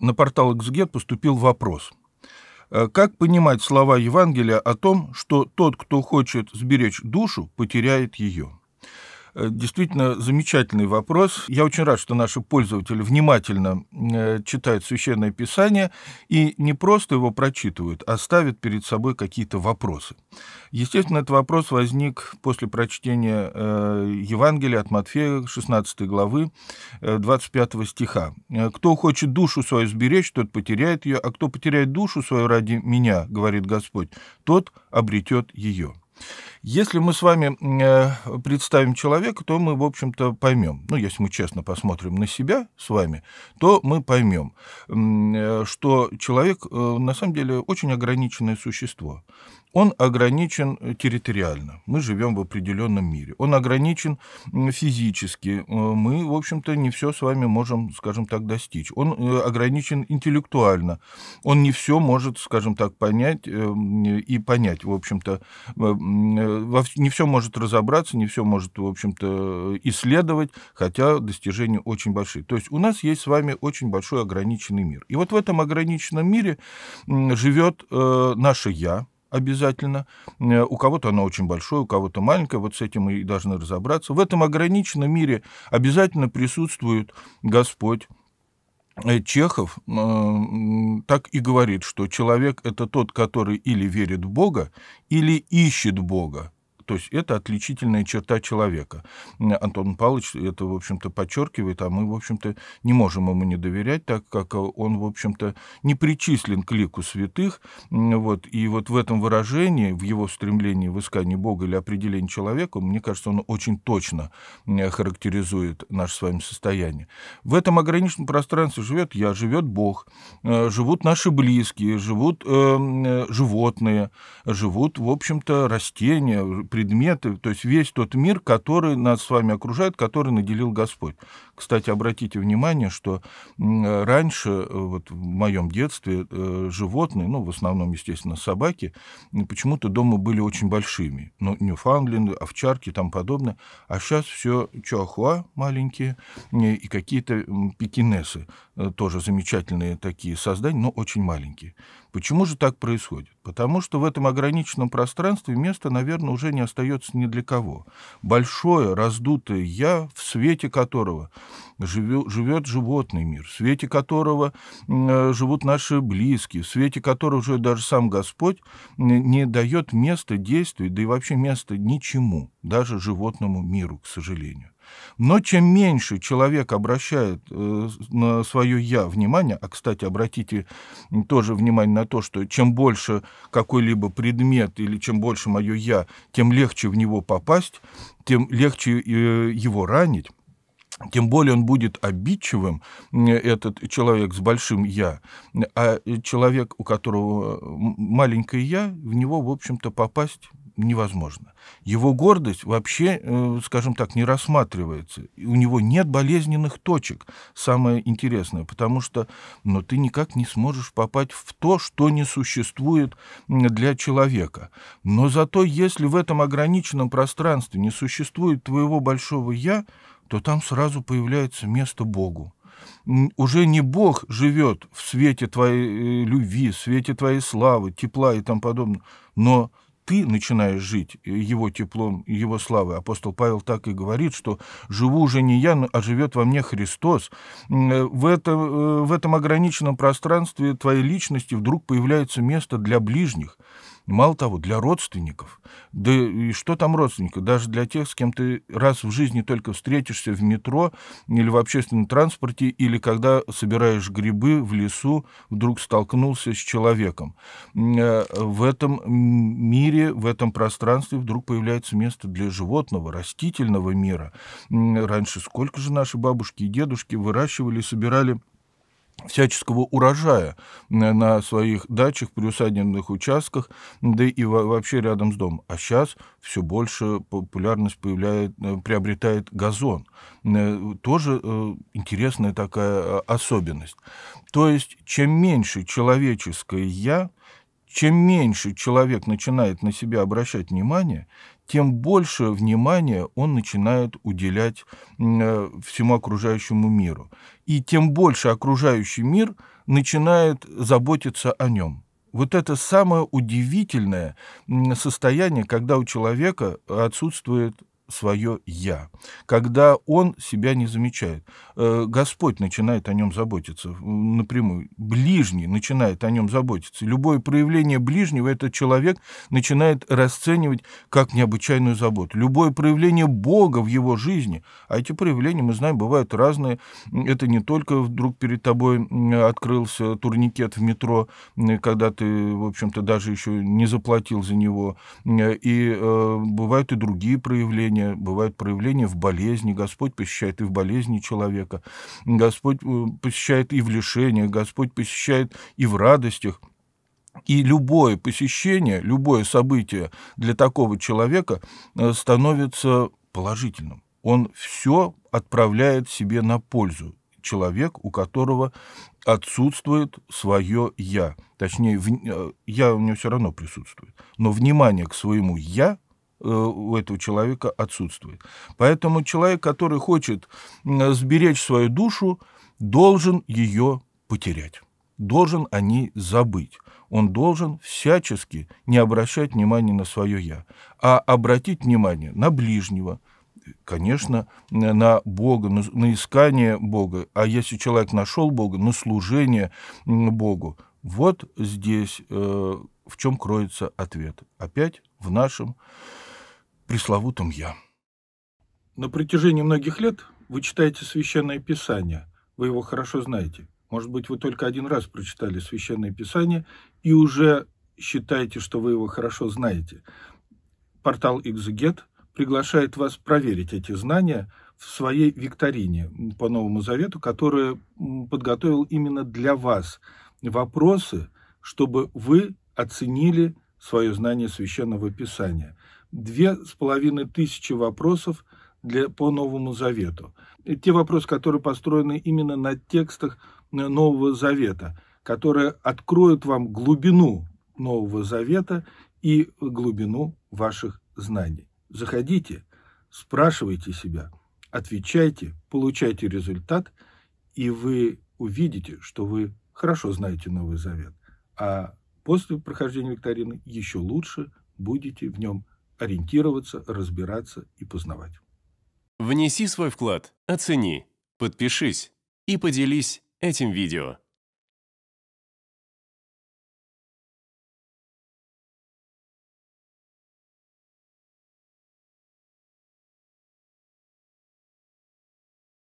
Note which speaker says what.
Speaker 1: на портал «Эксгет» поступил вопрос. Э, как понимать слова Евангелия о том, что тот, кто хочет сберечь душу, потеряет ее? Э, действительно замечательный вопрос. Я очень рад, что наши пользователи внимательно э, читают Священное Писание и не просто его прочитывают, а ставят перед собой какие-то вопросы. Естественно, этот вопрос возник после прочтения э, Евангелия от Матфея, 16 главы, 25 стиха. «Кто хочет душу свою сберечь, тот потеряет ее, а кто потеряет душу свою ради меня, говорит Господь, тот обретет ее». Если мы с вами э, представим человека, то мы, в общем-то, поймем, ну, если мы честно посмотрим на себя с вами, то мы поймем, э, что человек, э, на самом деле, очень ограниченное существо он ограничен э, территориально. Мы живем в определенном мире. Он ограничен физически. Э, мы, в общем-то, не все с вами можем, скажем так, достичь. Он э, ограничен интеллектуально. Он не все может, скажем так, понять и понять, в общем-то. Не все может разобраться, не все может, в общем-то, исследовать, хотя достижения очень большие. То есть у нас есть с вами очень большой ограниченный мир. И вот в этом ограниченном мире живет наше «я», обязательно. Э, у кого-то оно очень большое, у кого-то маленькое. Вот с этим мы и должны разобраться. В этом ограниченном мире обязательно присутствует Господь. Э, Чехов э, так и говорит, что человек это тот, который или верит в Бога, или ищет Бога. То есть это отличительная черта человека. Антон Павлович это, в общем-то, подчеркивает, а мы, в общем-то, не можем ему не доверять, так как он, в общем-то, не причислен к лику святых. Вот. И вот в этом выражении, в его стремлении в искании Бога или определении человека, мне кажется, он очень точно характеризует наше с вами состояние. В этом ограниченном пространстве живет я, живет Бог, э, живут наши близкие, живут э, э, животные, живут, в общем-то, растения, предметы, то есть весь тот мир, который нас с вами окружает, который наделил Господь. Кстати, обратите внимание, что раньше, э, вот в моем детстве, э, животные, ну, в основном, естественно, собаки, почему-то дома были очень большими. Ну, Ньюфаундленды, овчарки и тому подобное. А сейчас все чуахуа маленькие и какие-то пекинесы, э, тоже замечательные такие создания, но очень маленькие. Почему же так происходит? Потому что в этом ограниченном пространстве места, наверное, уже не остается ни для кого. Большое, раздутое «я», в свете которого живет, живет животный мир, в свете которого э, живут наши близкие, в свете которого уже даже сам Господь не дает места действию, да и вообще места ничему, даже животному миру, к сожалению. Но чем меньше человек обращает э, на свое «я» внимание, а, кстати, обратите тоже внимание на то, что чем больше какой-либо предмет или чем больше мое «я», тем легче в него попасть, тем легче э, его ранить, тем более он будет обидчивым, этот человек с большим «я», а человек, у которого э, маленькое «я», в него, в общем-то, попасть невозможно. Его гордость вообще, э, скажем так, не рассматривается. У него нет болезненных точек, самое интересное, потому что но ну, ты никак не сможешь попасть в то, что не существует для человека. Но зато если в этом ограниченном пространстве не существует твоего большого «я», то там сразу появляется место Богу уже не Бог живет в свете твоей э, любви, в свете твоей славы, тепла и тому подобное, но ты начинаешь жить э, его теплом, его славой. Апостол Павел так и говорит, что «живу уже не я, а живет во мне Христос». Э, в этом, э, в этом ограниченном пространстве твоей личности вдруг появляется место для ближних – Мало того, для родственников. Да и что там родственников? Даже для тех, с кем ты раз в жизни только встретишься в метро или в общественном транспорте, или когда собираешь грибы в лесу, вдруг столкнулся с человеком. Э, в этом мире, в этом пространстве вдруг появляется место для животного, растительного мира. Раньше сколько же наши бабушки и дедушки выращивали и собирали всяческого урожая на своих дачах, приусадебных участках, да и вообще рядом с домом. А сейчас все больше популярность появляет, э, приобретает газон. Э, тоже э, интересная такая особенность. То есть, чем меньше человеческое «я», чем меньше человек начинает на себя обращать внимание, тем больше внимания он начинает уделять э, всему окружающему миру. И тем больше окружающий мир начинает заботиться о нем. Вот это самое удивительное состояние, когда у человека отсутствует свое «я», когда он себя не замечает. Э, Господь начинает о нем заботиться напрямую, ближний начинает о нем заботиться. Любое проявление ближнего этот человек начинает расценивать как необычайную заботу. Любое проявление Бога в его жизни, а эти проявления, мы знаем, бывают разные. Это не только вдруг перед тобой открылся турникет в метро, когда ты, в общем-то, даже еще не заплатил за него. И э, бывают и другие проявления проявления, бывают проявления в болезни, Господь посещает и в болезни человека, Господь э, посещает и в лишениях, Господь посещает и в радостях. И любое посещение, любое событие для такого человека э, становится положительным. Он все отправляет себе на пользу. Человек, у которого отсутствует свое «я». Точнее, в, э, «я» у него все равно присутствует. Но внимание к своему «я» Э, у этого человека отсутствует. Поэтому человек, который хочет сберечь свою душу, должен ее потерять, должен о ней забыть. Он должен всячески не обращать внимания на свое «я», а обратить внимание на ближнего, конечно, э, на Бога, на, на искание Бога. А если человек нашел Бога, на служение Богу. Вот здесь э, в чем кроется ответ. Опять в нашем пресловутом «я». На протяжении многих лет вы читаете Священное Писание, вы его хорошо знаете. Может быть, вы только один раз прочитали Священное Писание и уже считаете, что вы его хорошо знаете. Портал «Экзегет» приглашает вас проверить эти знания в своей викторине по Новому Завету, которую подготовил именно для вас вопросы, чтобы вы оценили свое знание Священного Писания – две с половиной тысячи вопросов для, по Новому Завету. И те вопросы, которые построены именно на текстах э, Нового Завета, которые откроют вам глубину Нового Завета и глубину ваших знаний. Заходите, спрашивайте себя, отвечайте, получайте результат, и вы увидите, что вы хорошо знаете Новый Завет, а после прохождения викторины еще лучше будете в нем ориентироваться, разбираться и познавать. Внеси свой вклад, оцени, подпишись и поделись этим видео.